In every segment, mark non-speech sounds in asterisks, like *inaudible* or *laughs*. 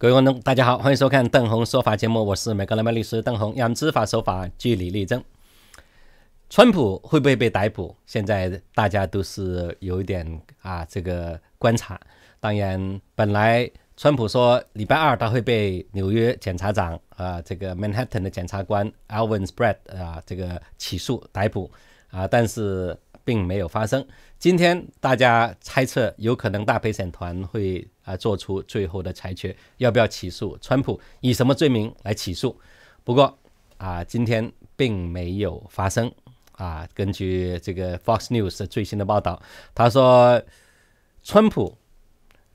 各位观众，大家好，欢迎收看邓红说法节目，我是美格莱曼律师邓红，让知法守法，据理力争。川普会不会被逮捕？现在大家都是有一点啊，这个观察。当然，本来川普说礼拜二他会被纽约检察长啊，这个 Manhattan 的检察官 Alvin s p r a d 啊，这个起诉逮捕啊，但是并没有发生。今天大家猜测有可能大陪审团会啊做出最后的裁决，要不要起诉川普，以什么罪名来起诉？不过啊，今天并没有发生啊。根据这个 Fox News 最新的报道，他说川普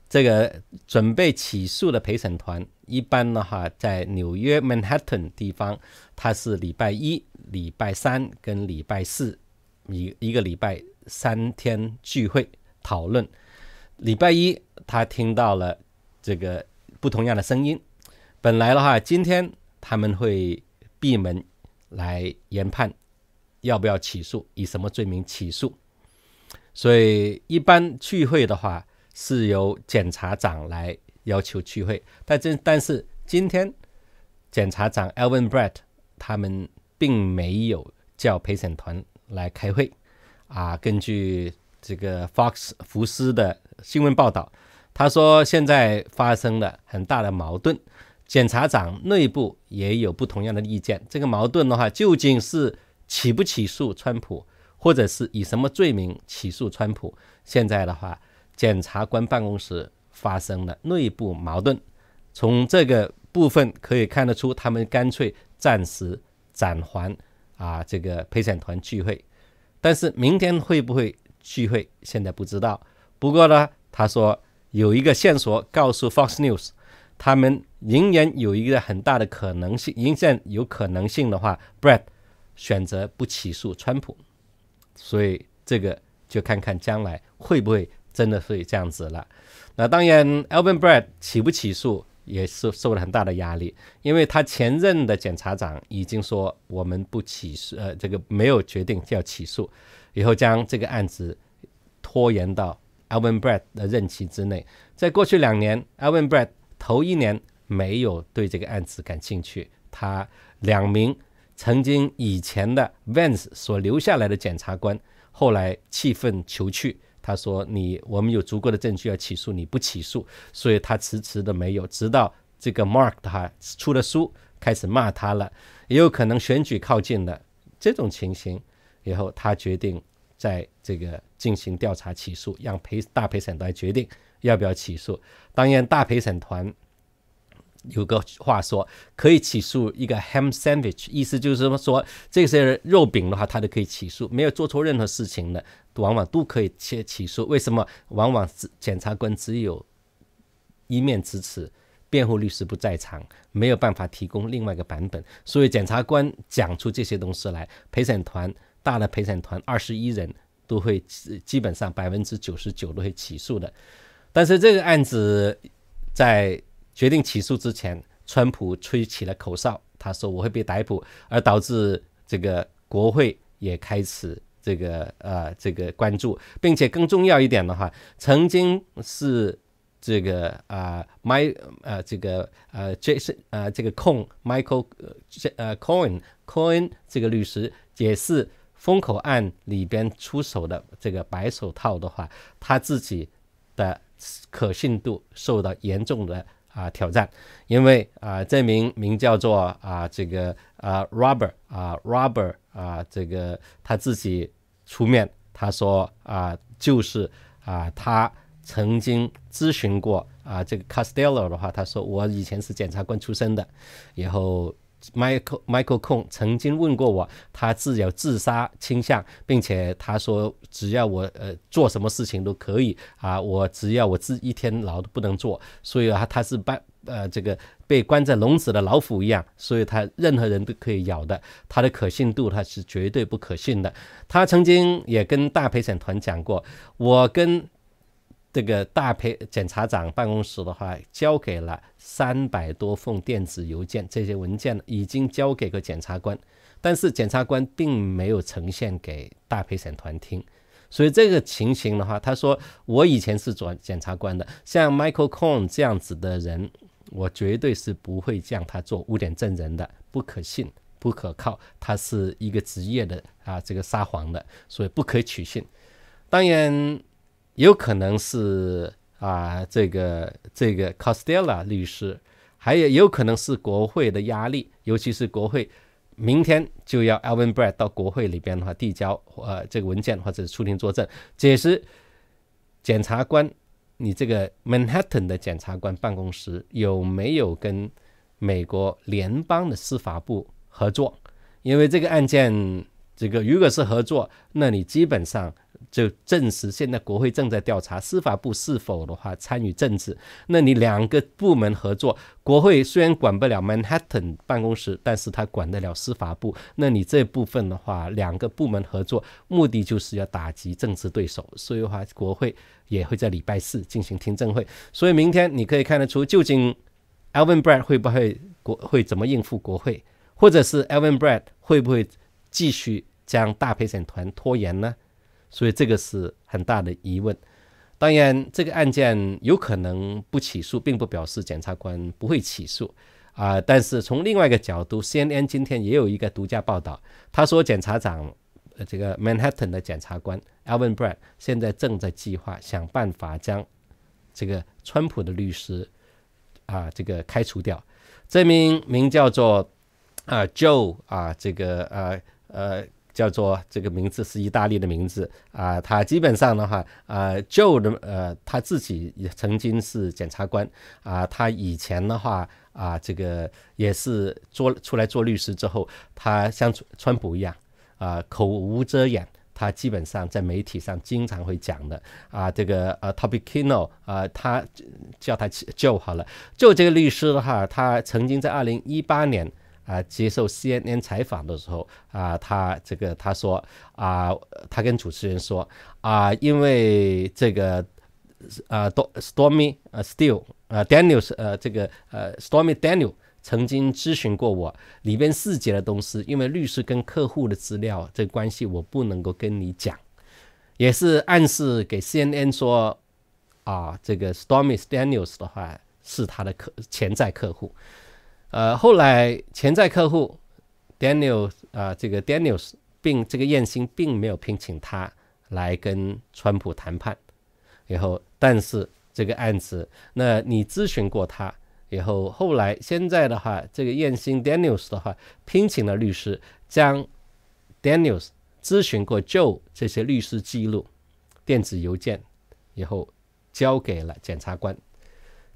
这个准备起诉的陪审团，一般的话在纽约 Manhattan 地方，他是礼拜一、礼拜三跟礼拜四一一个礼拜。三天聚会讨论，礼拜一他听到了这个不同样的声音。本来的话，今天他们会闭门来研判要不要起诉，以什么罪名起诉。所以一般聚会的话是由检察长来要求聚会，但这但是今天检察长 Elvin Brett 他们并没有叫陪审团来开会。啊，根据这个 Fox 福斯的新闻报道，他说现在发生了很大的矛盾，检察长内部也有不同样的意见。这个矛盾的话，究竟是起不起诉川普，或者是以什么罪名起诉川普？现在的话，检察官办公室发生了内部矛盾，从这个部分可以看得出，他们干脆暂时暂缓啊这个陪审团聚会。但是明天会不会聚会，现在不知道。不过呢，他说有一个线索告诉 Fox News，他们仍然有一个很大的可能性，仍然有可能性的话，Brett 选择不起诉川普。所以这个就看看将来会不会真的是这样子了。那当然 a l b i n Brett 起不起诉。也是受了很大的压力，因为他前任的检察长已经说我们不起诉，呃，这个没有决定要起诉，以后将这个案子拖延到 a l v i n b r e d 的任期之内。在过去两年 a l v i n b r e d 头一年没有对这个案子感兴趣，他两名曾经以前的 Vance 所留下来的检察官后来气愤求去。他说：“你，我们有足够的证据要起诉你，不起诉，所以他迟迟的没有。直到这个 Mark 他出了书，开始骂他了，也有可能选举靠近了，这种情形以后，他决定在这个进行调查起诉，让陪大陪审团决定要不要起诉。当然，大陪审团。”有个话说，可以起诉一个 ham sandwich，意思就是说，这些肉饼的话，他都可以起诉，没有做错任何事情的，往往都可以去起诉。为什么往往只检察官只有一面之词，辩护律师不在场，没有办法提供另外一个版本，所以检察官讲出这些东西来，陪审团大的陪审团二十一人都会基本上百分之九十九都会起诉的，但是这个案子在。决定起诉之前，川普吹起了口哨。他说：“我会被逮捕。”而导致这个国会也开始这个呃这个关注，并且更重要一点的话，曾经是这个啊，My 呃这个呃 Jason 呃这个控 Michael 呃呃 Coin Coin 这个律师也是风口案里边出手的这个白手套的话，他自己的可信度受到严重的。啊，挑战，因为啊，这名名叫做啊，这个啊，Robert 啊，Robert 啊，这个他自己出面，他说啊，就是啊，他曾经咨询过啊，这个 Castello 的话，他说我以前是检察官出身的，然后。Michael Michael Kong 曾经问过我，他自有自杀倾向，并且他说只要我呃做什么事情都可以啊，我只要我自一天牢都不能坐，所以啊，他是把呃这个被关在笼子的老虎一样，所以他任何人都可以咬的，他的可信度他是绝对不可信的。他曾经也跟大陪审团讲过，我跟。这个大陪检察长办公室的话，交给了三百多封电子邮件。这些文件已经交给个检察官，但是检察官并没有呈现给大陪审团听。所以这个情形的话，他说：“我以前是做检察官的，像 Michael Cohen 这样子的人，我绝对是不会将他做污点证人的，不可信、不可靠，他是一个职业的啊，这个撒谎的，所以不可取信。”当然。有可能是啊，这个这个 Costella 律师，还有有可能是国会的压力，尤其是国会明天就要 a l v i n Brett 到国会里边的话递交呃这个文件或者出庭作证，解释检察官你这个 Manhattan 的检察官办公室有没有跟美国联邦的司法部合作？因为这个案件，这个如果是合作，那你基本上。就证实，现在国会正在调查司法部是否的话参与政治。那你两个部门合作，国会虽然管不了 Manhattan 办公室，但是他管得了司法部。那你这部分的话，两个部门合作，目的就是要打击政治对手。所以话，国会也会在礼拜四进行听证会。所以明天你可以看得出，究竟 a l v i n Brand 会不会国会怎么应付国会，或者是 a l v i n Brand 会不会继续将大陪审团拖延呢？所以这个是很大的疑问。当然，这个案件有可能不起诉，并不表示检察官不会起诉啊。但是从另外一个角度，CNN 今天也有一个独家报道，他说，检察长这个 Manhattan 的检察官 a l v i n b r a g g 现在正在计划想办法将这个川普的律师啊这个开除掉。这名名叫做啊 Joe 啊这个呃呃。叫做这个名字是意大利的名字啊，他基本上的话，啊，就的呃，他自己也曾经是检察官啊，他以前的话啊，这个也是做出来做律师之后，他像川普一样啊，口无遮掩，他基本上在媒体上经常会讲的啊，这个呃 t o p i k i n o 啊，他叫他就好了就这个律师的话，他曾经在二零一八年。啊，接受 CNN 采访的时候啊，他这个他说啊，他跟主持人说啊，因为这个啊，Stormy 呃 s t i l l 啊，Daniel 是呃这个呃，Stormy Daniel 曾经咨询过我里边四节的东西，因为律师跟客户的资料这关系，我不能够跟你讲，也是暗示给 CNN 说啊，这个 Stormy Daniels 的话是他的客潜在客户。呃，后来潜在客户 Daniel 啊，这个 Daniel 并这个燕兴并没有聘请他来跟川普谈判，然后，但是这个案子，那你咨询过他，然后后来现在的话，这个燕兴 Daniel 的话聘请了律师，将 Daniel 咨询过 Joe 这些律师记录、电子邮件，以后交给了检察官，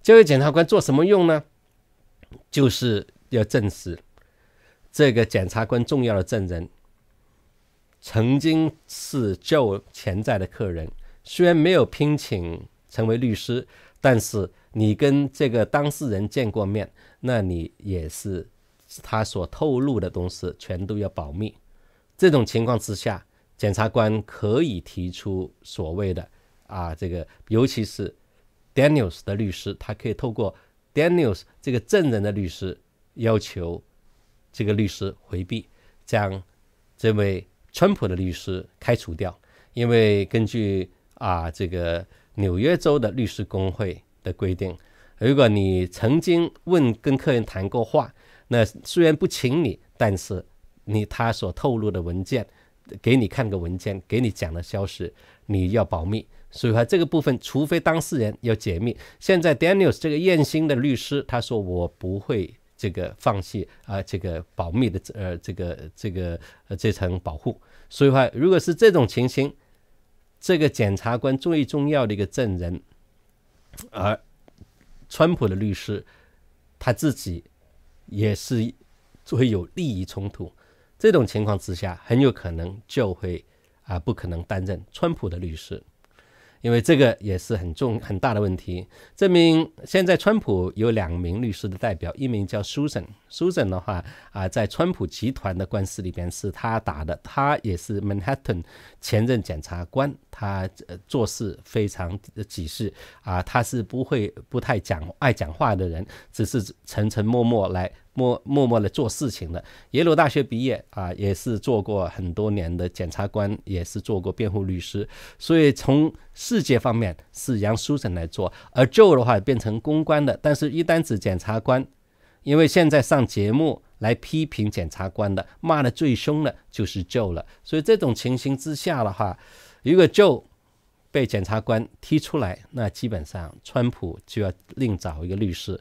交给检察官做什么用呢？就是要证实这个检察官重要的证人曾经是较潜在的客人，虽然没有聘请成为律师，但是你跟这个当事人见过面，那你也是他所透露的东西全都要保密。这种情况之下，检察官可以提出所谓的啊，这个尤其是 Daniel's 的律师，他可以透过。Daniel 这个证人的律师要求这个律师回避，将这位川普的律师开除掉，因为根据啊这个纽约州的律师工会的规定，如果你曾经问跟客人谈过话，那虽然不请你，但是你他所透露的文件，给你看个文件，给你讲的消息，你要保密。所以话，这个部分，除非当事人要解密。现在 Daniel 这个燕心的律师，他说我不会这个放弃啊，这个保密的呃，这个这个呃这层保护。所以话，如果是这种情形，这个检察官最重要的一个证人，而川普的律师他自己也是会有利益冲突。这种情况之下，很有可能就会啊，不可能担任川普的律师。因为这个也是很重很大的问题。证明现在川普有两名律师的代表，一名叫 Susan。Susan 的话啊，在川普集团的官司里边是他打的。他也是 Manhattan 前任检察官，他做事非常急事啊，他是不会不太讲爱讲话的人，只是沉沉默默来。默默默的做事情的，耶鲁大学毕业啊，也是做过很多年的检察官，也是做过辩护律师，所以从世界方面是杨书成来做，而 Joe 的话变成公关的，但是一旦子检察官，因为现在上节目来批评检察官的，骂的最凶的就是 Joe 了，所以这种情形之下的话，如果 Joe 被检察官踢出来，那基本上川普就要另找一个律师，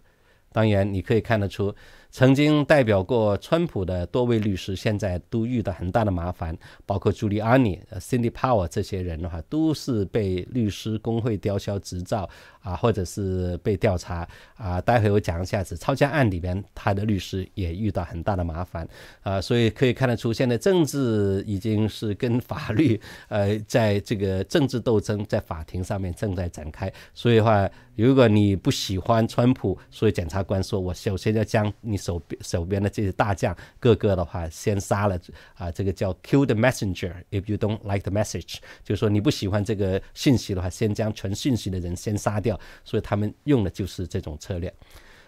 当然你可以看得出。曾经代表过川普的多位律师，现在都遇到很大的麻烦，包括朱利安尼、Cindy p o w e r 这些人的话，都是被律师工会吊销执照啊，或者是被调查啊。待会我讲一下子，抄家案里边他的律师也遇到很大的麻烦啊，所以可以看得出，现在政治已经是跟法律 *laughs* 呃在这个政治斗争在法庭上面正在展开。所以话，如果你不喜欢川普，所以检察官说我首先要将你。手手边的这些大将，个个的话先杀了啊！这个叫 “kill the messenger”，if you don't like the message，就是说你不喜欢这个信息的话，先将传信息的人先杀掉。所以他们用的就是这种策略。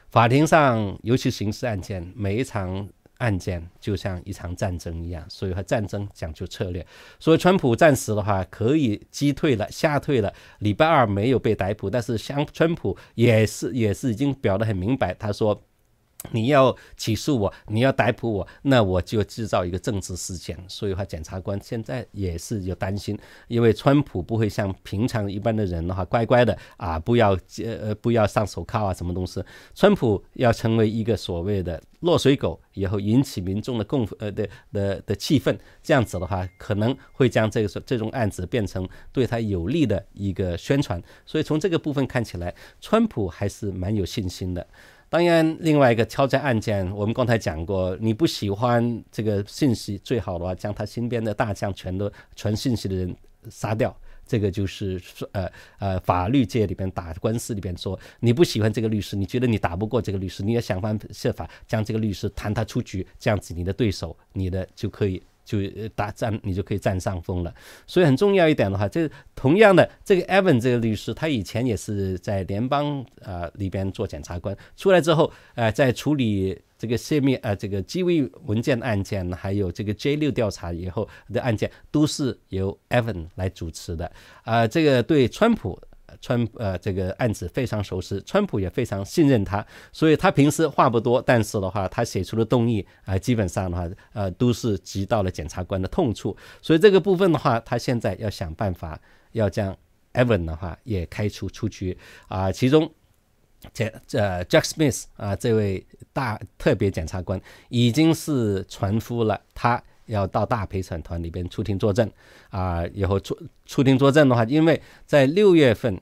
法庭上，尤其刑事案件，每一场案件就像一场战争一样，所以和战争讲究策略。所以，川普暂时的话可以击退了、吓退了。礼拜二没有被逮捕，但是像川普也是也是已经表得很明白，他说。你要起诉我，你要逮捕我，那我就制造一个政治事件。所以话，检察官现在也是有担心，因为川普不会像平常一般的人的话，乖乖的啊，不要呃不要上手铐啊，什么东西。川普要成为一个所谓的落水狗，以后引起民众的共呃的的的气愤，这样子的话，可能会将这个这种案子变成对他有利的一个宣传。所以从这个部分看起来，川普还是蛮有信心的。当然，另外一个敲诈案件，我们刚才讲过，你不喜欢这个信息最好的话，将他身边的大将全都传信息的人杀掉，这个就是说，呃呃，法律界里边打官司里边说，你不喜欢这个律师，你觉得你打不过这个律师，你也想方设法将这个律师弹他出局，这样子你的对手，你的就可以。就打占你就可以占上风了，所以很重要一点的话，这同样的这个 Evan 这个律师，他以前也是在联邦啊里边做检察官，出来之后，呃，在处理这个泄密啊这个机密文件案件，还有这个 J 六调查以后的案件，都是由 Evan 来主持的，啊，这个对川普。川呃，这个案子非常熟悉，川普也非常信任他，所以他平时话不多，但是的话，他写出的动议啊，基本上的话，呃，都是及到了检察官的痛处，所以这个部分的话，他现在要想办法要将 e v a n 的话也开除出局啊。其中这呃 Jack Smith 啊这位大特别检察官已经是传夫了，他要到大陪审团里边出庭作证啊。以后出出庭作证的话，因为在六月份。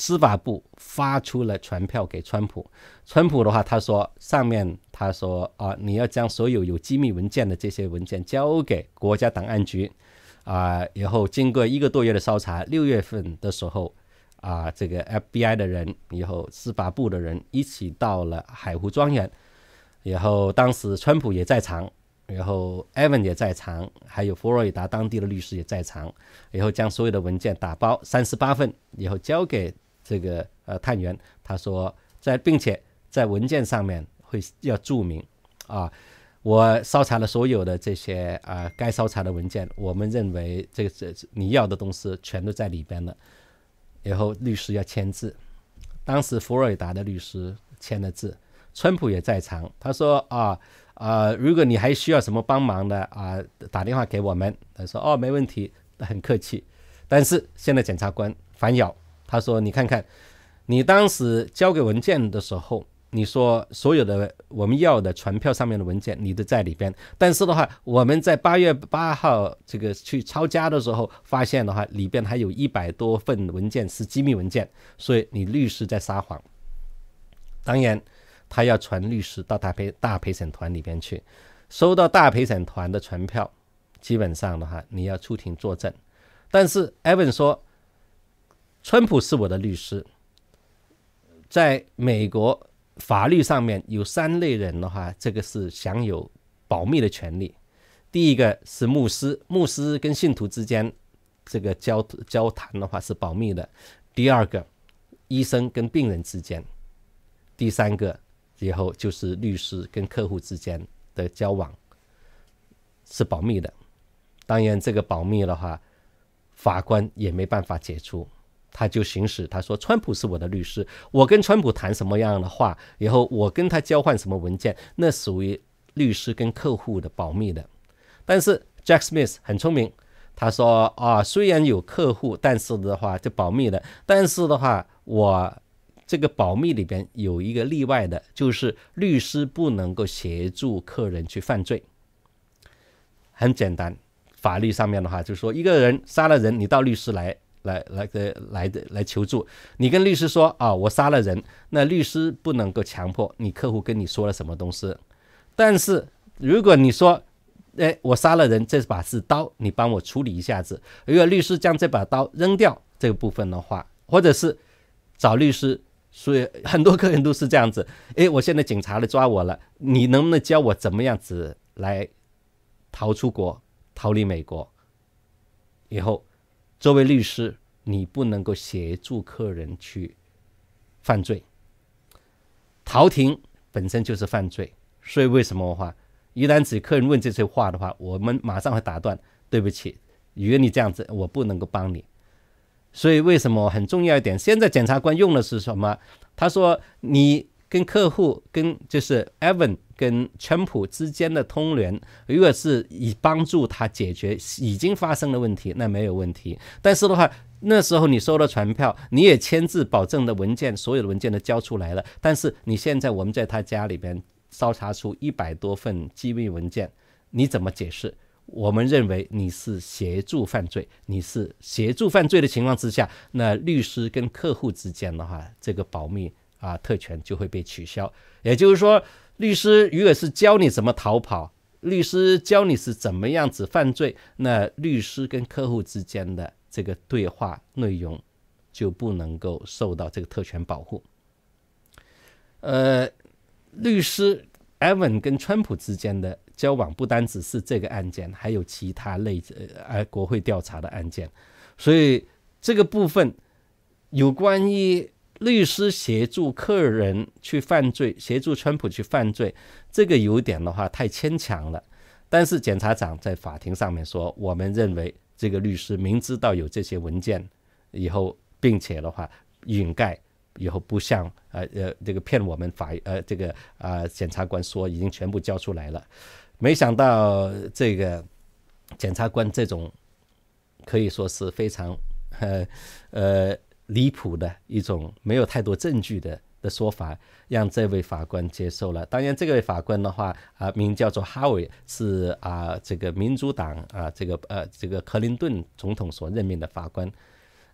司法部发出了传票给川普。川普的话，他说上面他说啊，你要将所有有机密文件的这些文件交给国家档案局。啊，然后经过一个多月的搜查，六月份的时候，啊，这个 FBI 的人，以后司法部的人一起到了海湖庄园。然后当时川普也在场，然后 Evan 也在场，还有佛罗里达当地的律师也在场。然后将所有的文件打包三十八份，然后交给。这个呃，探员他说在，并且在文件上面会要注明，啊，我搜查了所有的这些啊该搜查的文件，我们认为这个这你要的东西全都在里边了。然后律师要签字，当时佛罗里达的律师签了字，川普也在场。他说啊啊，如果你还需要什么帮忙的啊，打电话给我们。他说哦，没问题，很客气。但是现在检察官反咬。他说：“你看看，你当时交给文件的时候，你说所有的我们要的传票上面的文件，你都在里边。但是的话，我们在八月八号这个去抄家的时候，发现的话，里边还有一百多份文件是机密文件，所以你律师在撒谎。当然，他要传律师到大陪大陪审团里边去，收到大陪审团的传票，基本上的话你要出庭作证。但是，Evan 说。”川普是我的律师，在美国法律上面有三类人的话，这个是享有保密的权利。第一个是牧师，牧师跟信徒之间这个交交谈的话是保密的；第二个，医生跟病人之间；第三个以后就是律师跟客户之间的交往是保密的。当然，这个保密的话，法官也没办法解除。他就行使，他说：“川普是我的律师，我跟川普谈什么样的话，以后我跟他交换什么文件，那属于律师跟客户的保密的。”但是 Jack Smith 很聪明，他说：“啊，虽然有客户，但是的话就保密的。但是的话，我这个保密里边有一个例外的，就是律师不能够协助客人去犯罪。很简单，法律上面的话就是说，一个人杀了人，你到律师来。”来来的来来求助，你跟律师说啊，我杀了人，那律师不能够强迫你客户跟你说了什么东西。但是如果你说，哎，我杀了人，这把是刀，你帮我处理一下子。如果律师将这把刀扔掉这个部分的话，或者是找律师，所以很多客人都是这样子。哎，我现在警察来抓我了，你能不能教我怎么样子来逃出国、逃离美国以后？作为律师，你不能够协助客人去犯罪。逃庭本身就是犯罪，所以为什么话？一旦指客人问这些话的话，我们马上会打断。对不起，由于你这样子，我不能够帮你。所以为什么很重要一点？现在检察官用的是什么？他说你。跟客户跟就是 e v a n 跟川普之间的通联，如果是以帮助他解决已经发生的问题，那没有问题。但是的话，那时候你收了传票，你也签字保证的文件，所有的文件都交出来了。但是你现在我们在他家里边搜查出一百多份机密文件，你怎么解释？我们认为你是协助犯罪，你是协助犯罪的情况之下，那律师跟客户之间的话，这个保密。啊，特权就会被取消。也就是说，律师如果是教你怎么逃跑，律师教你是怎么样子犯罪，那律师跟客户之间的这个对话内容就不能够受到这个特权保护。呃，律师 Evan 跟川普之间的交往不单只是这个案件，还有其他类似啊国会调查的案件，所以这个部分有关于。律师协助客人去犯罪，协助川普去犯罪，这个有点的话太牵强了。但是检察长在法庭上面说，我们认为这个律师明知道有这些文件以后，并且的话掩盖以后，不像呃呃这个骗我们法呃这个啊检察官说已经全部交出来了。没想到这个检察官这种可以说是非常呃呃。离谱的一种没有太多证据的的说法，让这位法官接受了。当然，这位法官的话啊，名叫做哈维，是啊，这个民主党啊，这个呃，这个克林顿总统所任命的法官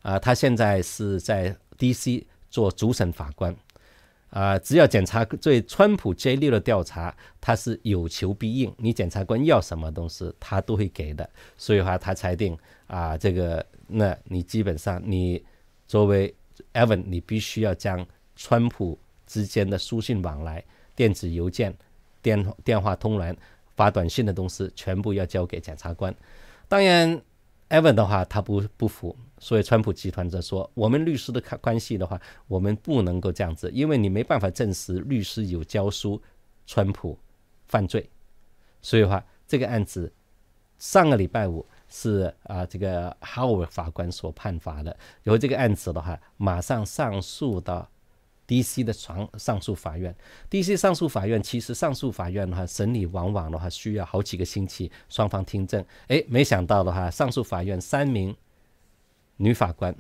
啊，他现在是在 D.C 做主审法官啊。只要检察对川普 J 六的调查，他是有求必应，你检察官要什么东西，他都会给的。所以话，他裁定啊，这个，那你基本上你。作为 Evan，你必须要将川普之间的书信往来、电子邮件、电电话通联、发短信的东西全部要交给检察官。当然，Evan 的话他不不服，所以川普集团则说，我们律师的关关系的话，我们不能够这样子，因为你没办法证实律师有教书川普犯罪。所以话，这个案子上个礼拜五。是啊，这个 Howard 法官所判罚的，然后这个案子的话，马上上诉到 DC 的上上诉法院。DC 上诉法院其实上诉法院的话，审理往往的话需要好几个星期，双方听证。哎，没想到的话，上诉法院三名女法官。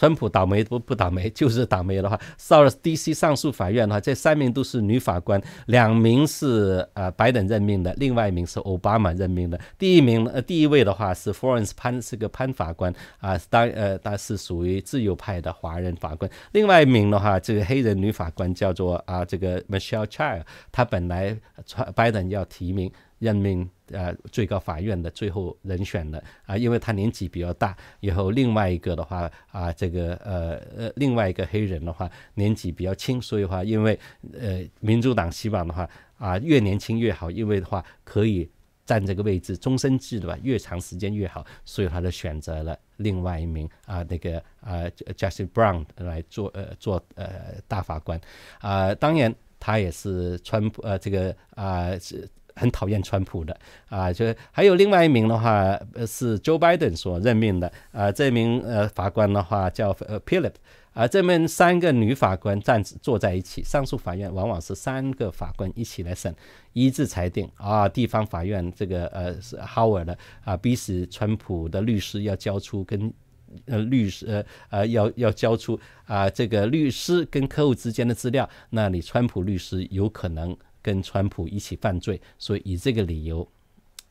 川普倒霉不不倒霉，*laughs* 就是倒霉的话 s a r s D C 上诉法院的话，这三名都是女法官，两名是呃拜登任命的，另外一名是奥巴马任命的。第一名呃第一位的话是 Florence 潘是个潘法官啊，当呃他是属于自由派的华人法官。另外一名的话，这个黑人女法官叫做啊这个 Michelle Child，她本来川拜登要提名。任命呃最高法院的最后人选的啊，因为他年纪比较大。然后另外一个的话啊，这个呃呃，另外一个黑人的话年纪比较轻，所以话因为呃民主党希望的话啊，越年轻越好，因为的话可以占这个位置终身制的吧？越长时间越好，所以他就选择了另外一名啊，那个啊 j u s t i n Brown 来做呃做呃大法官，啊，当然他也是川普呃这个啊是。很讨厌川普的啊，就是还有另外一名的话是 Joe Biden 所任命的啊，这名呃法官的话叫 Phillip，啊，这面三个女法官站坐在一起。上诉法院往往是三个法官一起来审，一致裁定啊。地方法院这个呃是 Howard 的啊，逼使川普的律师要交出跟呃律师呃呃，要要交出啊这个律师跟客户之间的资料，那你川普律师有可能。跟川普一起犯罪，所以以这个理由，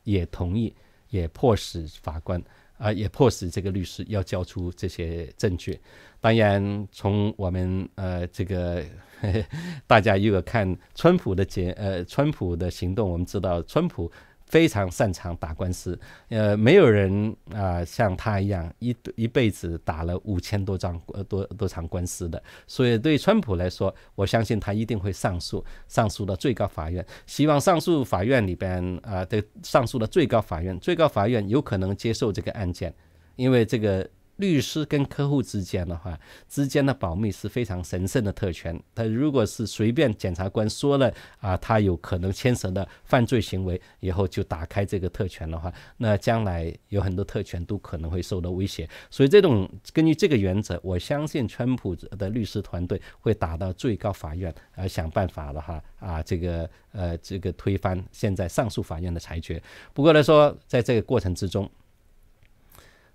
也同意，也迫使法官啊，也迫使这个律师要交出这些证据。当然，从我们呃这个 *laughs* 大家如果看川普的结呃川普的行动，我们知道川普。非常擅长打官司，呃，没有人啊像他一样一一辈子打了五千多张呃多多场官司的，所以对川普来说，我相信他一定会上诉，上诉到最高法院。希望上诉法院里边啊，对上诉的最高法院，最高法院有可能接受这个案件，因为这个。律师跟客户之间的话，之间的保密是非常神圣的特权。他如果是随便检察官说了啊，他有可能牵涉的犯罪行为以后就打开这个特权的话，那将来有很多特权都可能会受到威胁。所以，这种根据这个原则，我相信川普的律师团队会打到最高法院而想办法了哈啊，这个呃，这个推翻现在上诉法院的裁决。不过来说，在这个过程之中。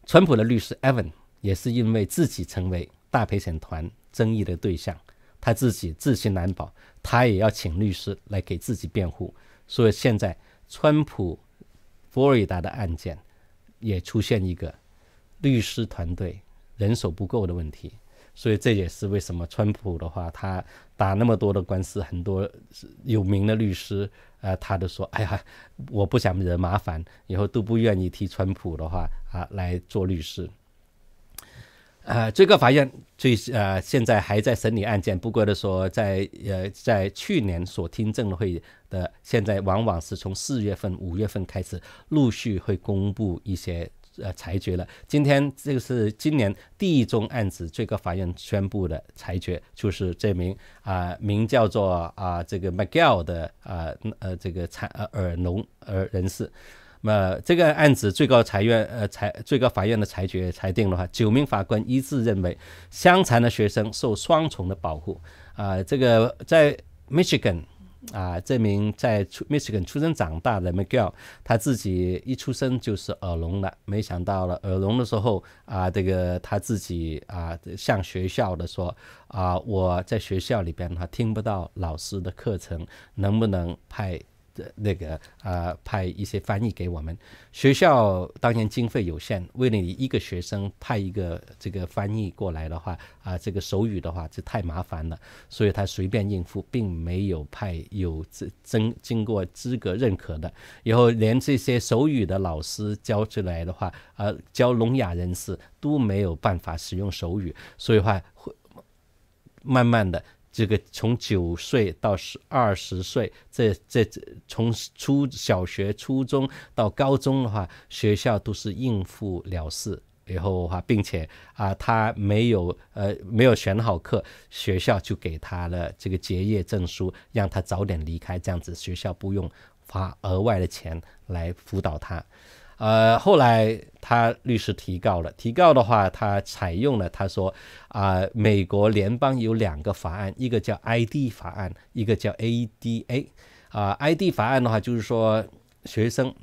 川普的律师 Evan 也是因为自己成为大陪审团争议的对象，他自己自信难保，他也要请律师来给自己辩护。所以现在川普佛罗里达的案件也出现一个律师团队人手不够的问题。所以这也是为什么川普的话，他打那么多的官司，很多有名的律师。呃，他都说，哎呀，我不想惹麻烦，以后都不愿意替川普的话啊来做律师。啊，最高法院最啊，现在还在审理案件，不过的说，在呃，在去年所听证会的，现在往往是从四月份、五月份开始陆续会公布一些。呃，裁决了。今天这个是今年第一宗案子，最高法院宣布的裁决，就是这名啊，名叫做啊，这个 m c g i l l 的啊，呃，这个呃耳聋呃人士。那么这个案子最高法院呃裁最高法院的裁决裁定的话，九名法官一致认为，伤残的学生受双重的保护啊。这个在 Michigan。啊，这名在 Michigan 出生长大的 Miguel，他自己一出生就是耳聋的。没想到，了耳聋的时候啊，这个他自己啊向学校的说啊，我在学校里边他听不到老师的课程，能不能派？那个啊，派一些翻译给我们学校。当年经费有限，为了一个学生派一个这个翻译过来的话啊，这个手语的话就太麻烦了，所以他随便应付，并没有派有资经经过资格认可的。以后连这些手语的老师教出来的话啊，教聋哑人士都没有办法使用手语，所以话会慢慢的。这个从九岁到十二十岁，这这这从初小学、初中到高中的话，学校都是应付了事，然后的话，并且啊，他没有呃没有选好课，学校就给他了这个结业证书，让他早点离开，这样子学校不用花额外的钱来辅导他。呃，后来他律师提告了，提告的话，他采用了他说，啊，美国联邦有两个法案，一个叫 I D 法案，一个叫 A D A，啊，I D 法案的话就是说，学生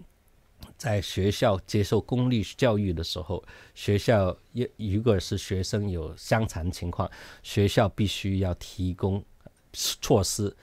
在学校接受公立教育的时候，学校也如果是学生有伤残情况，学校必须要提供措施。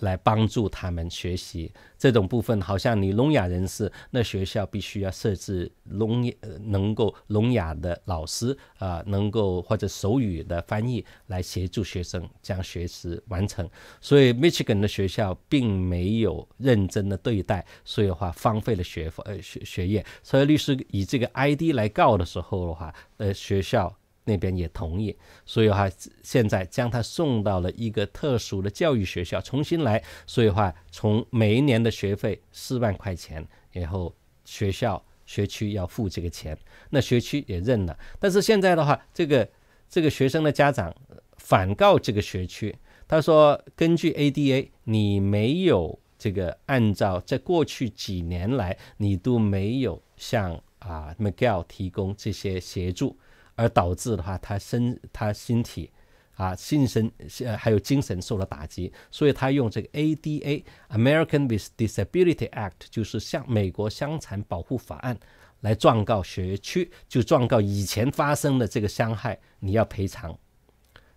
来帮助他们学习这种部分，好像你聋哑人士，那学校必须要设置聋，能够聋哑的老师啊，能够或者手语的翻译来协助学生将学习完成。所以，Michigan 的学校并没有认真的对待，所以的话荒废了学呃学学业。所以，律师以这个 ID 来告的时候的话，呃，学校。那边也同意，所以话现在将他送到了一个特殊的教育学校重新来。所以话，从每一年的学费四万块钱，然后学校学区要付这个钱，那学区也认了。但是现在的话，这个这个学生的家长反告这个学区，他说根据 ADA，你没有这个按照在过去几年来，你都没有向啊 m c g i e l 提供这些协助。而导致的话，他身他身体啊，心身呃还有精神受了打击，所以他用这个 ADA，American with Disability Act，就是《向美国伤残保护法案》来状告学区，就状告以前发生的这个伤害，你要赔偿。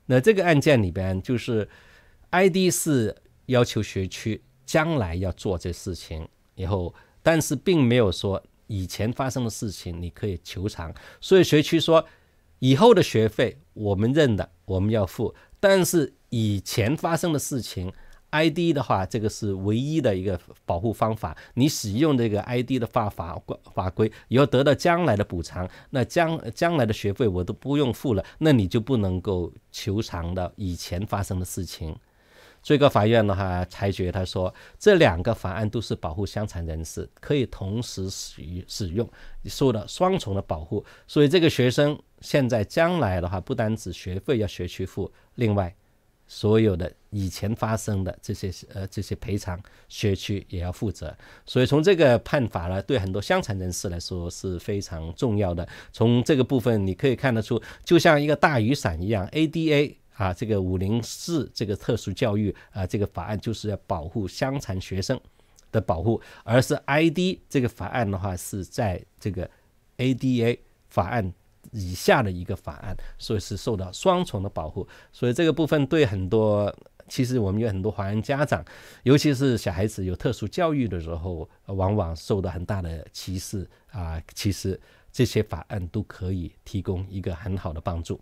那这个案件里边，就是 ID 是要求学区将来要做这事情，然后但是并没有说以前发生的事情你可以求偿，所以学区说。以后的学费我们认的，我们要付。但是以前发生的事情，ID 的话，这个是唯一的一个保护方法。你使用这个 ID 的法法法规，以后得到将来的补偿，那将将来的学费我都不用付了。那你就不能够求偿的以前发生的事情。最高法院的话裁决，他说这两个法案都是保护伤残人士，可以同时使使用，受到双重的保护。所以这个学生。现在将来的话，不单指学费要学区付，另外，所有的以前发生的这些呃这些赔偿，学区也要负责。所以从这个判法呢，对很多伤残人士来说是非常重要的。从这个部分你可以看得出，就像一个大雨伞一样，ADA 啊，这个五零四这个特殊教育啊，这个法案就是要保护伤残学生的保护，而是 ID 这个法案的话是在这个 ADA 法案。以下的一个法案，所以是受到双重的保护，所以这个部分对很多，其实我们有很多华人家长，尤其是小孩子有特殊教育的时候，往往受到很大的歧视啊。其实这些法案都可以提供一个很好的帮助。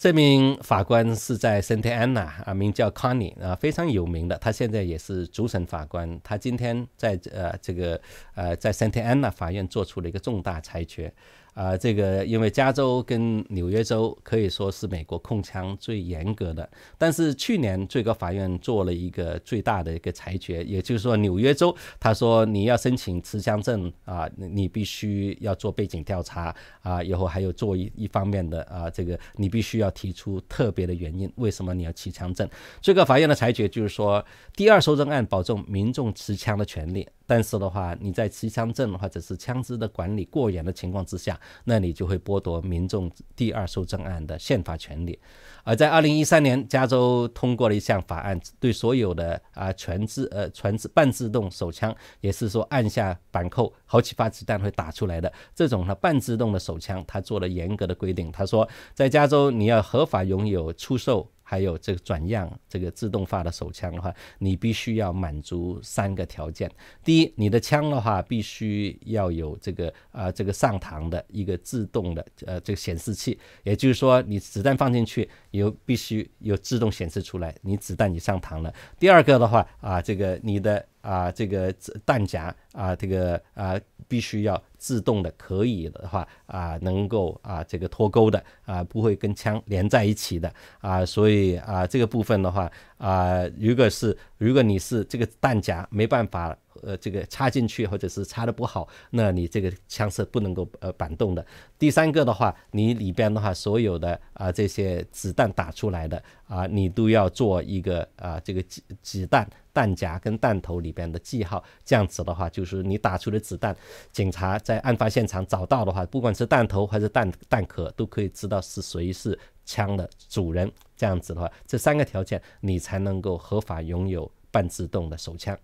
这名法官是在圣安戈啊，名叫康尼啊，非常有名的。他现在也是主审法官。他今天在呃这个呃在圣安戈法院做出了一个重大裁决。啊，这个因为加州跟纽约州可以说是美国控枪最严格的，但是去年最高法院做了一个最大的一个裁决，也就是说纽约州，他说你要申请持枪证啊，你必须要做背景调查啊，以后还有做一一方面的啊，这个你必须要提出特别的原因，为什么你要持枪证？最高法院的裁决就是说，第二修正案保证民众持枪的权利。但是的话，你在持枪证或者是枪支的管理过严的情况之下，那你就会剥夺民众第二修正案的宪法权利。而在二零一三年，加州通过了一项法案，对所有的啊全自呃全自半自动手枪，也是说按下扳扣好几发子弹会打出来的这种呢半自动的手枪，他做了严格的规定。他说，在加州你要合法拥有出售。还有这个转让这个自动化的手枪的话，你必须要满足三个条件。第一，你的枪的话必须要有这个啊，这个上膛的一个自动的呃这个显示器，也就是说你子弹放进去，有必须有自动显示出来，你子弹你上膛了。第二个的话啊，这个你的。啊，这个弹夹啊，这个啊，必须要自动的，可以的话啊，能够啊，这个脱钩的啊，不会跟枪连在一起的啊，所以啊，这个部分的话。啊，如果是如果你是这个弹夹没办法呃，这个插进去或者是插的不好，那你这个枪是不能够呃扳动的。第三个的话，你里边的话所有的啊这些子弹打出来的啊，你都要做一个啊这个子子弹弹夹跟弹头里边的记号，这样子的话就是你打出的子弹，警察在案发现场找到的话，不管是弹头还是弹弹壳，都可以知道是谁是。枪的主人这样子的话，这三个条件你才能够合法拥有半自动的手枪。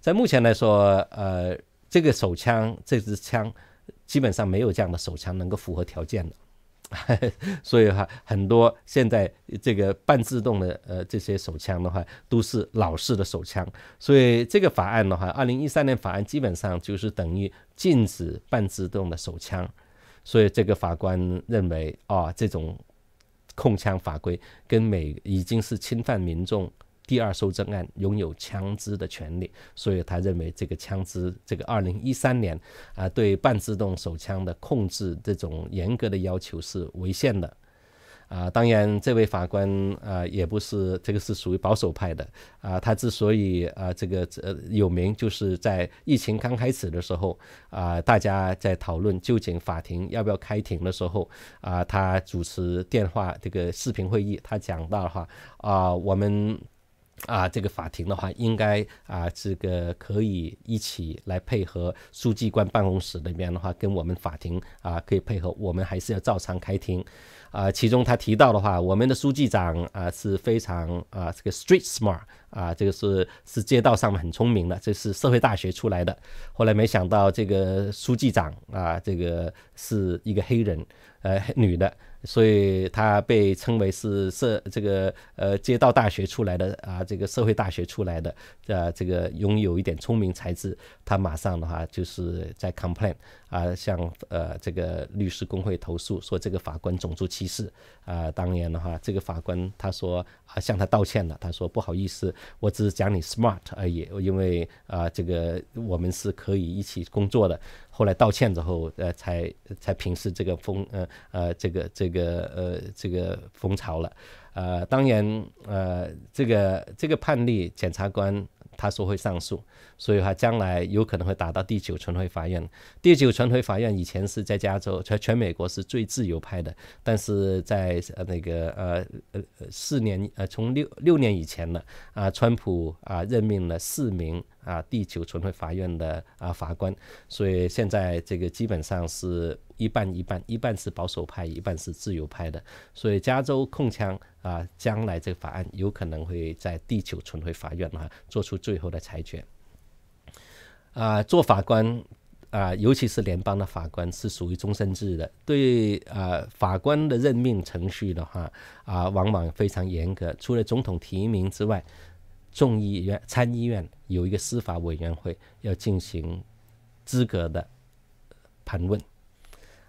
在目前来说，呃，这个手枪这支枪基本上没有这样的手枪能够符合条件的，*laughs* 所以哈，很多现在这个半自动的呃这些手枪的话，都是老式的手枪。所以这个法案的话，二零一三年法案基本上就是等于禁止半自动的手枪。所以这个法官认为啊，这种。控枪法规跟美已经是侵犯民众第二修正案拥有枪支的权利，所以他认为这个枪支，这个二零一三年啊对半自动手枪的控制这种严格的要求是违宪的。啊，当然，这位法官啊，也不是这个是属于保守派的啊。他之所以啊，这个呃有名，就是在疫情刚开始的时候啊，大家在讨论究竟法庭要不要开庭的时候啊，他主持电话这个视频会议，他讲到的话啊，我们啊，这个法庭的话，应该啊，这个可以一起来配合书记官办公室那边的话，跟我们法庭啊，可以配合，我们还是要照常开庭。啊，其中他提到的话，我们的书记长啊是非常啊，这个 street smart 啊，这个是是街道上面很聪明的，这是社会大学出来的。后来没想到这个书记长啊，这个是一个黑人，呃，女的。所以他被称为是社这个呃街道大学出来的啊，这个社会大学出来的呃，这个拥有一点聪明才智，他马上的话就是在 complain 啊，向呃这个律师工会投诉说这个法官种族歧视啊。当然的话，这个法官他说啊向他道歉了，他说不好意思，我只是讲你 smart 而已，因为啊这个我们是可以一起工作的。后来道歉之后，呃，才才平息这个风，呃呃，这个这个呃这个风潮了。呃，当然，呃，这个这个判例，检察官他说会上诉，所以他将来有可能会打到第九巡回法院。第九巡回法院以前是在加州，全全美国是最自由派的，但是在呃那个呃呃四年呃从六六年以前呢，啊，川普啊任命了四名。啊，地球巡回法院的啊法官，所以现在这个基本上是一半一半，一半是保守派，一半是自由派的。所以加州控枪啊，将来这个法案有可能会在地球巡回法院哈做出最后的裁决。啊，做法官啊，尤其是联邦的法官是属于终身制的。对啊，法官的任命程序的话啊，往往非常严格，除了总统提名之外。众议院、参议院有一个司法委员会要进行资格的盘问，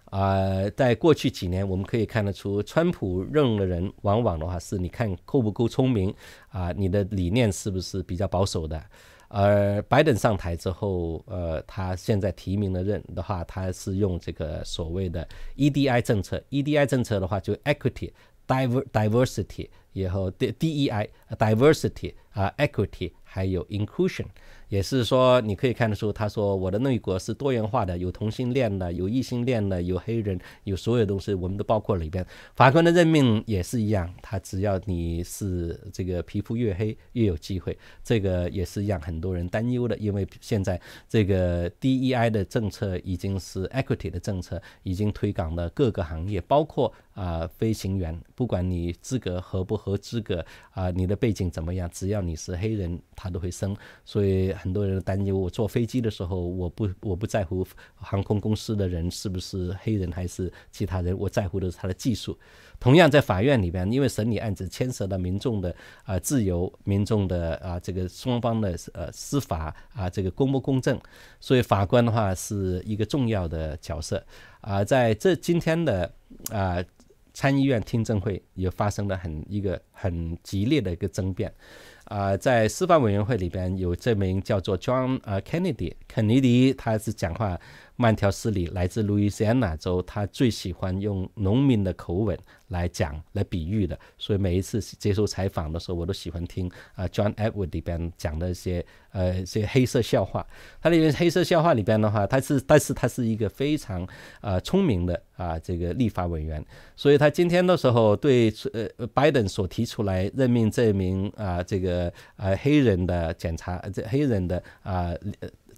啊，在过去几年，我们可以看得出，川普任的人往往的话是你看够不够聪明啊，你的理念是不是比较保守的？而拜登上台之后，呃，他现在提名的任的话，他是用这个所谓的 EDI 政策，EDI 政策的话就 equity。diver s i t y 以后 D D E I diversity 啊，equity 还有 inclusion，也是说你可以看得出，他说我的内国是多元化的，有同性恋的，有异性恋的，有黑人，有所有东西我们都包括里边。法官的任命也是一样，他只要你是这个皮肤越黑越有机会。这个也是让很多人担忧的，因为现在这个 D E I 的政策已经是 equity 的政策，已经推广到各个行业，包括。啊，飞行员，不管你资格合不合资格啊，你的背景怎么样，只要你是黑人，他都会升。所以很多人担忧，我坐飞机的时候，我不我不在乎航空公司的人是不是黑人还是其他人，我在乎的是他的技术。同样，在法院里边，因为审理案子牵涉到民众的啊自由，民众的啊这个双方的呃司法啊这个公不公正，所以法官的话是一个重要的角色。啊，在这今天的啊。参议院听证会也发生了很一个很激烈的一个争辩，啊，在司法委员会里边有这名叫做 John 呃 Kennedy 肯尼迪，他是讲话。慢条斯理，来自路易斯安那州，他最喜欢用农民的口吻来讲、来比喻的。所以每一次接受采访的时候，我都喜欢听啊，John e d w a r d 里边讲的一些呃一些黑色笑话。他里面黑色笑话里边的话，他是但是他是一个非常啊聪明的啊这个立法委员。所以他今天的时候对呃拜登所提出来任命这名啊这个呃黑人的检察这黑人的啊。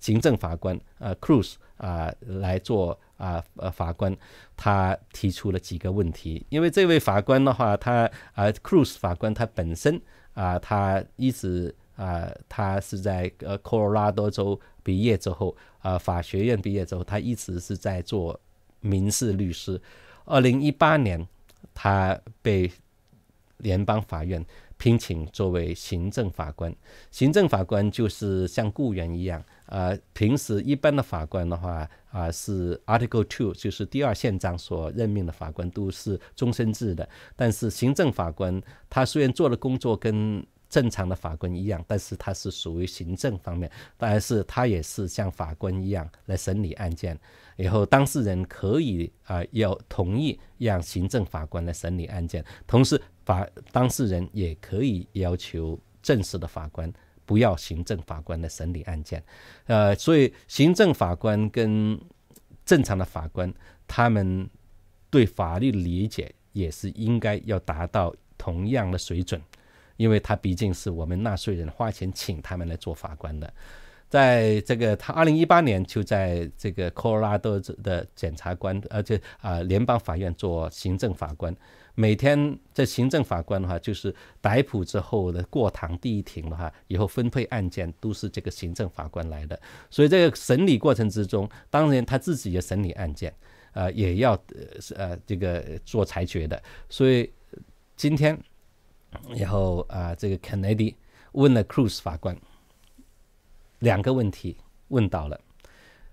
行政法官，呃，Cruz 啊来做啊，呃，法官，他提出了几个问题。因为这位法官的话，他啊，Cruz 法官他本身啊，他一直啊，他是在呃，科罗拉多州毕业之后啊，法学院毕业之后，他一直是在做民事律师。二零一八年，他被联邦法院。聘请作为行政法官，行政法官就是像雇员一样，啊，平时一般的法官的话，啊，是 Article Two，就是第二宪章所任命的法官都是终身制的。但是行政法官他虽然做的工作跟正常的法官一样，但是他是属于行政方面，当然是他也是像法官一样来审理案件，以后当事人可以啊要同意让行政法官来审理案件，同时。法当事人也可以要求正式的法官不要行政法官的审理案件，呃，所以行政法官跟正常的法官，他们对法律理解也是应该要达到同样的水准，因为他毕竟是我们纳税人花钱请他们来做法官的。在这个他二零一八年就在这个科罗拉多的检察官，而且啊联邦法院做行政法官，每天在行政法官的话就是逮捕之后的过堂第一庭的话，以后分配案件都是这个行政法官来的，所以这个审理过程之中，当然他自己也审理案件，啊也要呃这个做裁决的，所以今天然后啊这个肯尼迪问了 Cruz 法官。两个问题问到了。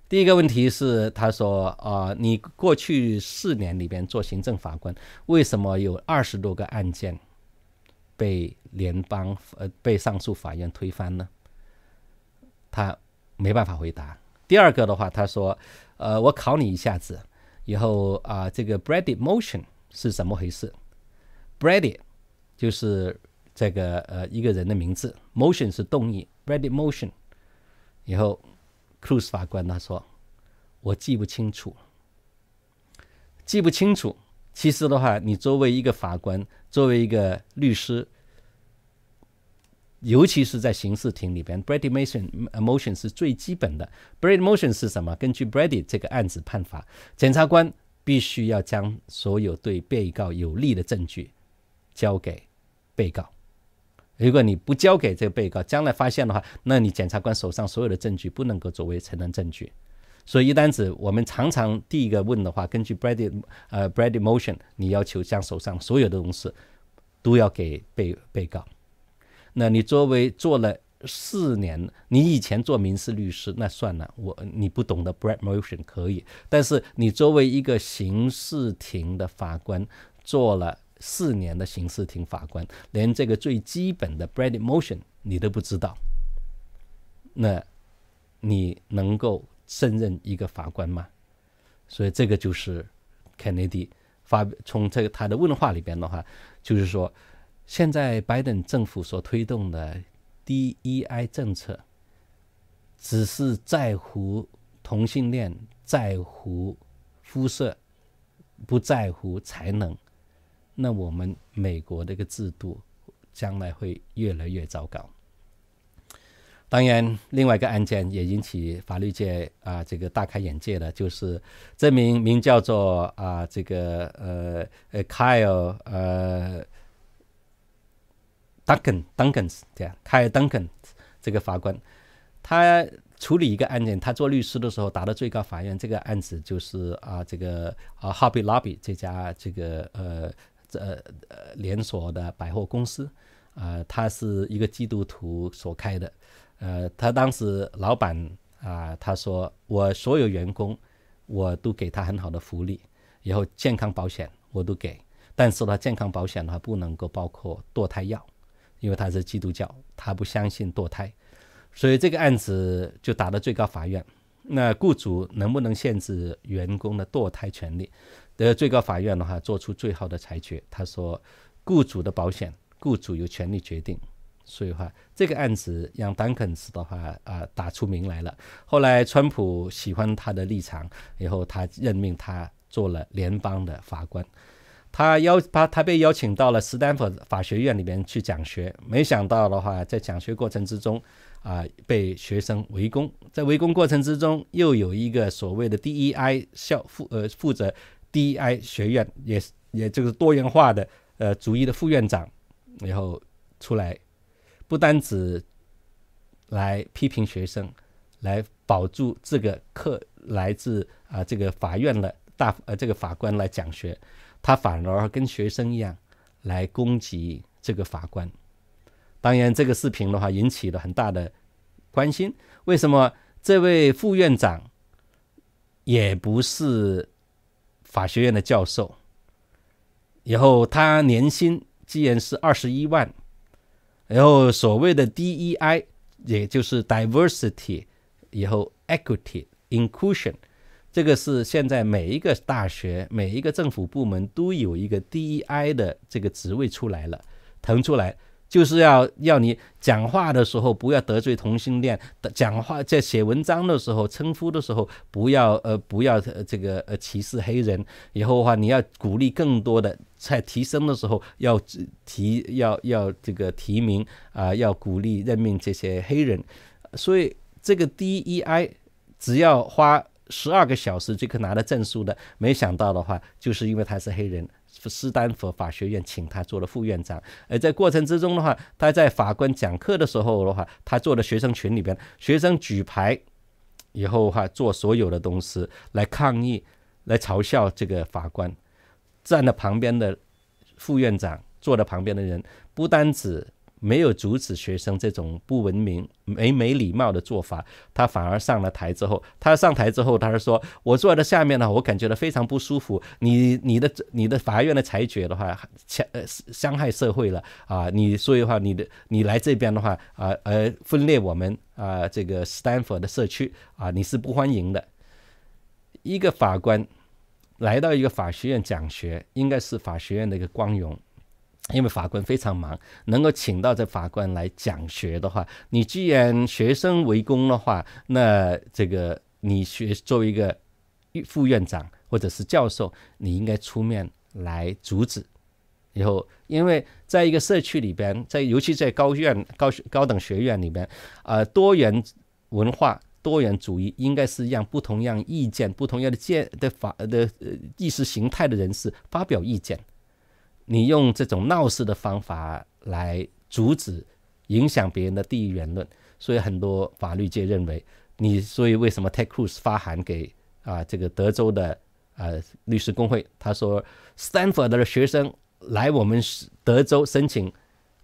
第一个问题是，他说：“啊，你过去四年里边做行政法官，为什么有二十多个案件被联邦呃被上诉法院推翻呢？”他没办法回答。第二个的话，他说：“呃，我考你一下子，以后啊，这个 ‘ready b motion’ 是怎么回事？‘ready’ b 就是这个呃一个人的名字，‘motion’ 是动议，‘ready motion’。”以后，Cruz 法官他说：“我记不清楚，记不清楚。其实的话，你作为一个法官，作为一个律师，尤其是在刑事庭里边，Brady Motion Motion 是最基本的。Brady Motion 是什么？根据 Brady 这个案子判法，检察官必须要将所有对被告有利的证据交给被告。”如果你不交给这个被告，将来发现的话，那你检察官手上所有的证据不能够作为承担证据。所以一单子，我们常常第一个问的话，根据 Brady，呃，Brady Motion，你要求将手上所有的东西都要给被被告。那你作为做了四年，你以前做民事律师那算了，我你不懂的 Brady Motion 可以，但是你作为一个刑事庭的法官做了。四年的刑事庭法官，连这个最基本的 b r a d Motion 你都不知道，那，你能够胜任一个法官吗？所以这个就是 Kennedy 发从这个他的问话里边的话，就是说，现在拜登政府所推动的 DEI 政策，只是在乎同性恋，在乎肤色，不在乎才能。那我们美国这个制度将来会越来越糟糕。当然，另外一个案件也引起法律界啊这个大开眼界的，就是这名名叫做啊这个呃呃 Kyle 呃 Duncan Duncan 这样 Kyle Duncan 这个法官，他处理一个案件，他做律师的时候打到最高法院，这个案子就是啊这个啊 Hobby Lobby 这家这个呃。这呃连锁的百货公司，啊，他是一个基督徒所开的，呃，他当时老板啊，他说我所有员工我都给他很好的福利，然后健康保险我都给，但是呢，健康保险的话不能够包括堕胎药，因为他是基督教，他不相信堕胎，所以这个案子就打到最高法院。那雇主能不能限制员工的堕胎权利？的最高法院的话做出最后的裁决，他说，雇主的保险，雇主有权利决定。所以话，这个案子让丹肯斯的话啊打出名来了。后来川普喜欢他的立场，然后他任命他做了联邦的法官。他邀他他被邀请到了斯坦福法学院里面去讲学。没想到的话，在讲学过程之中。啊！被学生围攻，在围攻过程之中，又有一个所谓的 DEI 校负呃负责 DEI 学院也是也就是多元化的呃主义的副院长，然后出来，不单只来批评学生，来保住这个课来自啊这个法院的大呃这个法官来讲学，他反而跟学生一样来攻击这个法官。当然，这个视频的话引起了很大的关心。为什么这位副院长也不是法学院的教授？然后他年薪既然是二十一万。然后所谓的 DEI，也就是 diversity，然后 equity inclusion，这个是现在每一个大学、每一个政府部门都有一个 DEI 的这个职位出来了，腾出来。就是要要你讲话的时候不要得罪同性恋，讲话在写文章的时候称呼的时候不要呃不要这个呃歧视黑人，以后的话你要鼓励更多的在提升的时候要提要要这个提名啊要鼓励任命这些黑人，所以这个 DEI 只要花十二个小时就可以拿到证书的，没想到的话就是因为他是黑人。斯丹佛法学院请他做了副院长，而在过程之中的话，他在法官讲课的时候的话，他坐的学生群里边，学生举牌以后的话，做所有的东西来抗议，来嘲笑这个法官，站在旁边的副院长，坐在旁边的人，不单止。没有阻止学生这种不文明、没没礼貌的做法，他反而上了台之后，他上台之后，他就说：“我坐在下面呢，我感觉到非常不舒服。你你的你的法院的裁决的话，伤呃伤害社会了啊！你所以的话，你的你来这边的话啊呃分裂我们啊这个斯坦福的社区啊，你是不欢迎的。一个法官来到一个法学院讲学，应该是法学院的一个光荣。”因为法官非常忙，能够请到这法官来讲学的话，你既然学生围攻的话，那这个你学作为一个副院长或者是教授，你应该出面来阻止。然后，因为在一个社区里边，在尤其在高院高高等学院里边，啊，多元文化、多元主义应该是让不同样意见、不同样的建的法的意识形态的人士发表意见。你用这种闹事的方法来阻止、影响别人的第一言论，所以很多法律界认为，你所以为什么 Ted Cruz 发函给啊这个德州的呃律师工会，他说 Stanford 的学生来我们德州申请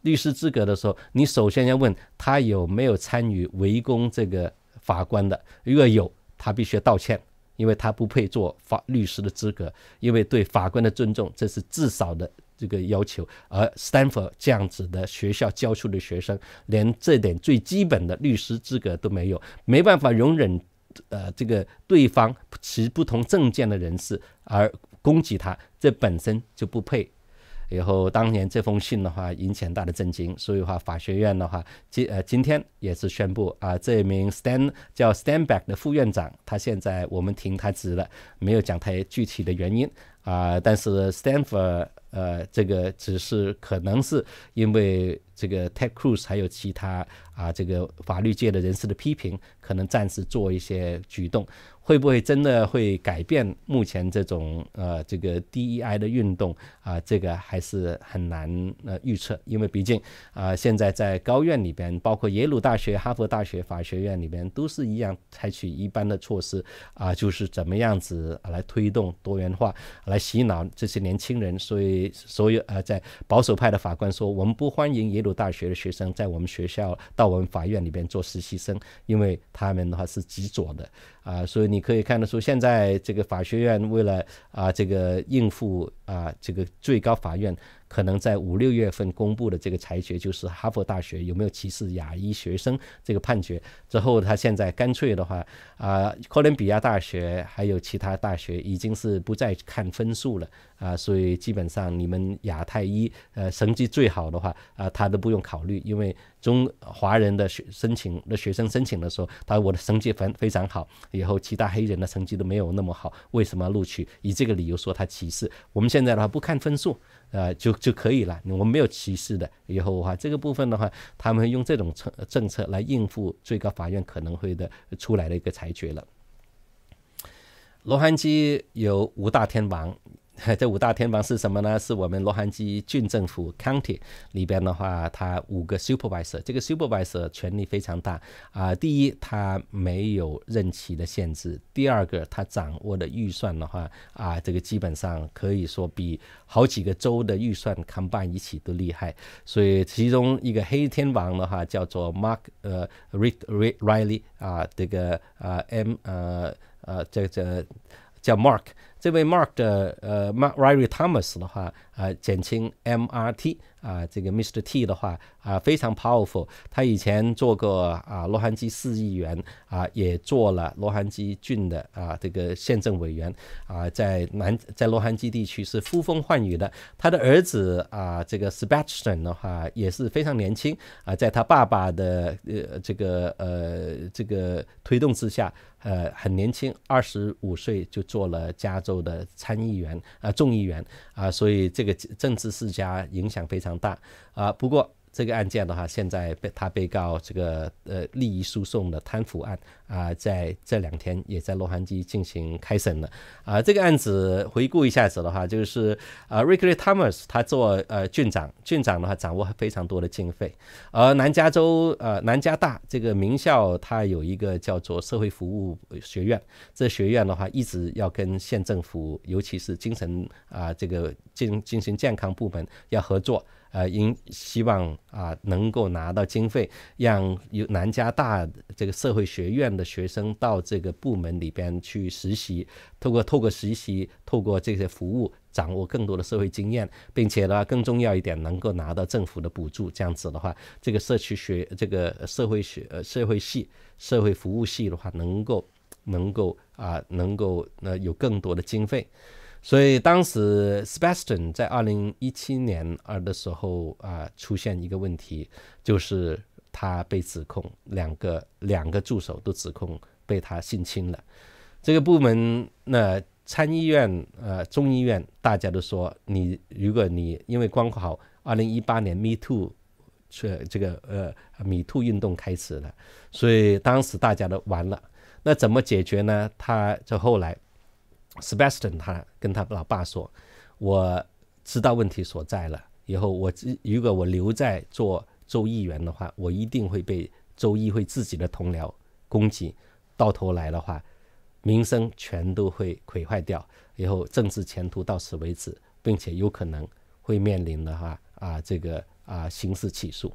律师资格的时候，你首先要问他有没有参与围攻这个法官的，如果有，他必须道歉。因为他不配做法律师的资格，因为对法官的尊重，这是至少的这个要求。而斯坦福这样子的学校教出的学生，连这点最基本的律师资格都没有，没办法容忍。呃，这个对方持不同政见的人士而攻击他，这本身就不配。然后当年这封信的话引起很大的震惊，所以话法学院的话今呃今天也是宣布啊，这名 Stan 叫 Stanback 的副院长，他现在我们停他职了，没有讲太具体的原因啊，但是 Stanford 呃这个只是可能是因为这个 Tech Cruz 还有其他啊这个法律界的人士的批评，可能暂时做一些举动。会不会真的会改变目前这种呃这个 DEI 的运动啊？这个还是很难呃预测，因为毕竟啊现在在高院里边，包括耶鲁大学、哈佛大学法学院里边都是一样采取一般的措施啊，就是怎么样子来推动多元化，来洗脑这些年轻人。所以所有呃在保守派的法官说，我们不欢迎耶鲁大学的学生在我们学校到我们法院里边做实习生，因为他们的话是极左的啊，所以。你可以看得出，现在这个法学院为了啊，这个应付啊，这个最高法院。可能在五六月份公布的这个裁决，就是哈佛大学有没有歧视亚裔学生这个判决之后，他现在干脆的话啊，哥伦比亚大学还有其他大学已经是不再看分数了啊，所以基本上你们亚太一呃成绩最好的话啊，他都不用考虑，因为中华人的学申请的学生申请的时候，他我的成绩非非常好，以后其他黑人的成绩都没有那么好，为什么录取？以这个理由说他歧视？我们现在的话不看分数。呃，就就可以了。我们没有歧视的。以后的话，这个部分的话，他们用这种政政策来应付最高法院可能会的出来的一个裁决了。罗汉机有五大天王。*laughs* 这五大天王是什么呢？是我们洛杉矶郡政府 （county） 里边的话，它五个 supervisor。这个 supervisor 权力非常大啊。第一，他没有任期的限制；第二个，他掌握的预算的话啊，这个基本上可以说比好几个州的预算 combine 一起都厉害。所以，其中一个黑天王的话叫做 Mark 呃，R i c R Riley 啊，这个啊 M 呃呃这这叫 Mark。这位 Mark 的呃 Mark r i l e y Thomas 的话。啊，减轻 MRT 啊，这个 Mr. T 的话啊，非常 powerful。他以前做过啊，洛杉基市议员啊，也做了洛杉基郡的啊，这个县政委员啊，在南在洛杉基地区是呼风唤雨的。他的儿子啊，这个 s p u c t e o n 的话也是非常年轻啊，在他爸爸的呃这个呃这个推动之下，呃，很年轻，二十五岁就做了加州的参议员啊，众议员啊，所以这。这个政治世家影响非常大啊，不过。这个案件的话，现在被他被告这个呃利益输送的贪腐案啊，在这两天也在洛杉矶进行开审了啊。这个案子回顾一下子的话，就是啊，Ricky Thomas 他做呃郡长，郡长的话掌握非常多的经费，而南加州呃南加大这个名校，它有一个叫做社会服务学院，这学院的话一直要跟县政府，尤其是精神啊这个精精神健康部门要合作。呃，应希望啊，能够拿到经费，让有南加大这个社会学院的学生到这个部门里边去实习，透过透过实习，透过这些服务，掌握更多的社会经验，并且呢，更重要一点，能够拿到政府的补助。这样子的话，这个社区学，这个社会学，呃，社会系，社会服务系的话，能够，能够啊，能够呃，有更多的经费。所以当时 s p i c n 在二零一七年二的时候啊，出现一个问题，就是他被指控两个两个助手都指控被他性侵了。这个部门那参议院呃众议院大家都说，你如果你因为刚好二零一八年 Me Too 这这个呃 Me Too 运动开始了，所以当时大家都完了。那怎么解决呢？他就后来。s b a s t i a n 他跟他老爸说：“我知道问题所在了。以后我如果我留在做州议员的话，我一定会被州议会自己的同僚攻击。到头来的话，名声全都会毁坏掉。以后政治前途到此为止，并且有可能会面临的话啊这个啊刑事起诉。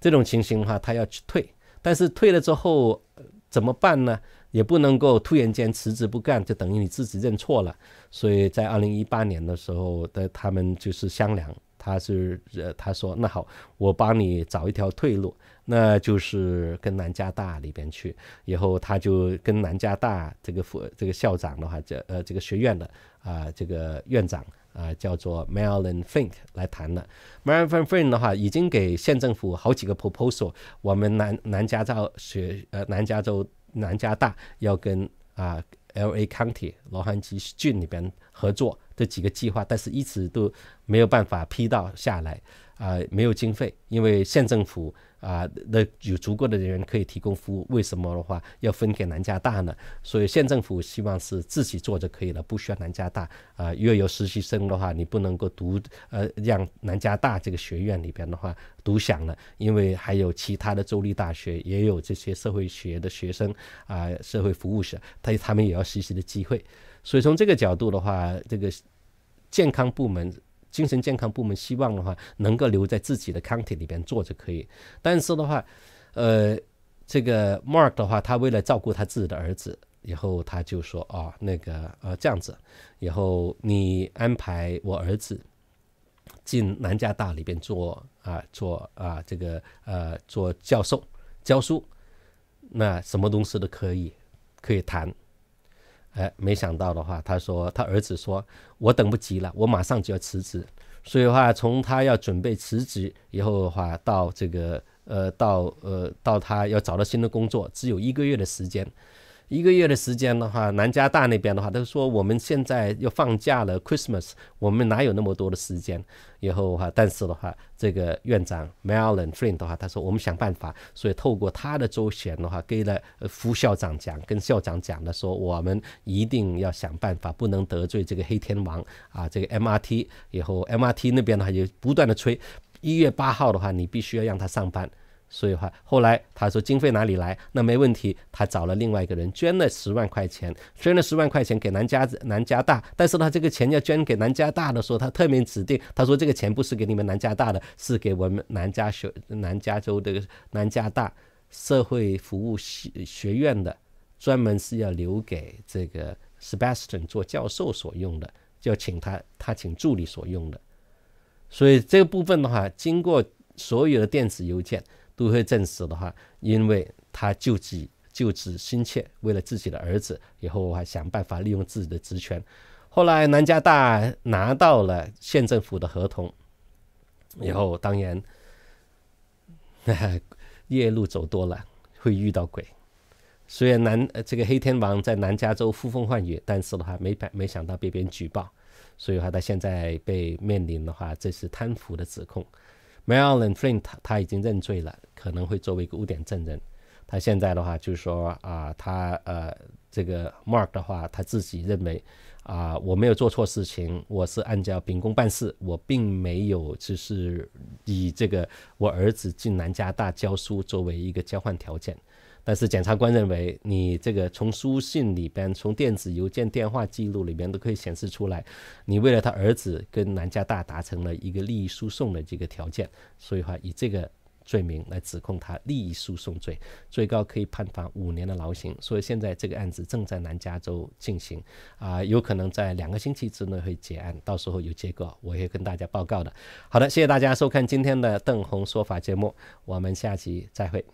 这种情形的话，他要去退。但是退了之后怎么办呢？”也不能够突然间辞职不干，就等于你自己认错了。所以在二零一八年的时候，的他们就是商量，他是呃他说那好，我帮你找一条退路，那就是跟南加大里边去。以后他就跟南加大这个副这个校长的话这呃这个学院的啊这个院长啊叫做 m a r i l y n Fink 来谈了。m a r i l y n Fink 的话已经给县政府好几个 proposal，我们南南加州学呃南加州。南加大要跟啊 L A 康铁罗汉级郡里边合作这几个计划，但是一直都没有办法批到下来，啊，没有经费，因为县政府。啊，那有足够的人员可以提供服务，为什么的话要分给南加大呢？所以县政府希望是自己做就可以了，不需要南加大。啊，因为有实习生的话，你不能够独呃让南加大这个学院里边的话独享了，因为还有其他的州立大学也有这些社会学的学生啊，社会服务学，他他们也要实习的机会。所以从这个角度的话，这个健康部门。精神健康部门希望的话，能够留在自己的 county 里边做就可以。但是的话，呃，这个 Mark 的话，他为了照顾他自己的儿子，以后他就说啊，那个呃这样子，以后你安排我儿子进南加大里边做啊做啊这个呃做教授教书，那什么东西都可以，可以谈。哎，没想到的话，他说他儿子说，我等不及了，我马上就要辞职。所以的话，从他要准备辞职以后的话，到这个呃，到呃，到他要找到新的工作，只有一个月的时间。一个月的时间的话，南加大那边的话，他说我们现在又放假了，Christmas，我们哪有那么多的时间？以后哈，但是的话，这个院长 Melanie Flynn 的话，他说我们想办法，所以透过他的周旋的话，给了副校长讲，跟校长讲的说，我们一定要想办法，不能得罪这个黑天王啊，这个 MRT。以后 MRT 那边的话就不断的催，一月八号的话，你必须要让他上班。所以话，后来他说经费哪里来？那没问题。他找了另外一个人捐了十万块钱，捐了十万块钱给南加南加大。但是他这个钱要捐给南加大的时候，他特别指定，他说这个钱不是给你们南加大的，是给我们南加州南加州的南加大社会服务学院的，专门是要留给这个 Sebastian 做教授所用的，就请他，他请助理所用的。所以这个部分的话，经过所有的电子邮件。都会证实的话，因为他救子救子心切，为了自己的儿子，以后还想办法利用自己的职权。后来南加大拿到了县政府的合同，以后当然 *laughs* 夜路走多了会遇到鬼。虽然南这个黑天王在南加州呼风唤雨，但是的话没没没想到被别人举报，所以的话他现在被面临的话这是贪腐的指控。m e l a n i Flint 他已经认罪了，可能会作为一个污点证人。他现在的话就是说啊，他呃，这个 Mark 的话他自己认为啊，我没有做错事情，我是按照秉公办事，我并没有就是以这个我儿子进南加大教书作为一个交换条件。但是检察官认为，你这个从书信里边、从电子邮件、电话记录里边都可以显示出来，你为了他儿子跟南加大达成了一个利益输送的这个条件，所以话以这个罪名来指控他利益输送罪，最高可以判罚五年的牢刑。所以现在这个案子正在南加州进行，啊，有可能在两个星期之内会结案，到时候有结果我也跟大家报告的。好的，谢谢大家收看今天的邓红说法节目，我们下期再会。